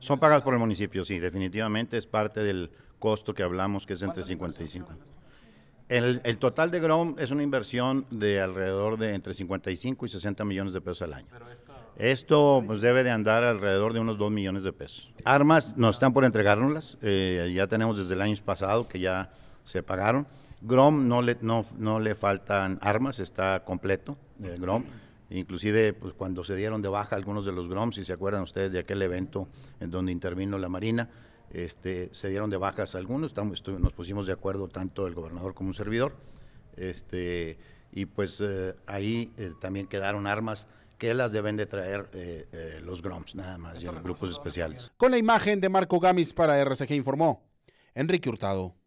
Son pagadas por el municipio, sí, definitivamente es parte del costo que hablamos, que es entre 55. El, total de GROM es una inversión de alrededor de entre 55 y 60 millones de pesos al año. Esto pues, debe de andar alrededor de unos 2 millones de pesos. Armas nos están por entregárnoslas, eh, ya tenemos desde el año pasado que ya se pagaron. Grom no le, no, no le faltan armas, está completo, eh, Grom inclusive pues, cuando se dieron de baja algunos de los GROMs, si se acuerdan ustedes de aquel evento en donde intervino la Marina, este, se dieron de bajas algunos, estamos, nos pusimos de acuerdo tanto el gobernador como un servidor, este, y pues eh, ahí eh, también quedaron armas que las deben de traer eh, los GROMs, nada más, y los grupos especiales. Con la imagen de Marco Gamis para RCG informó Enrique Hurtado.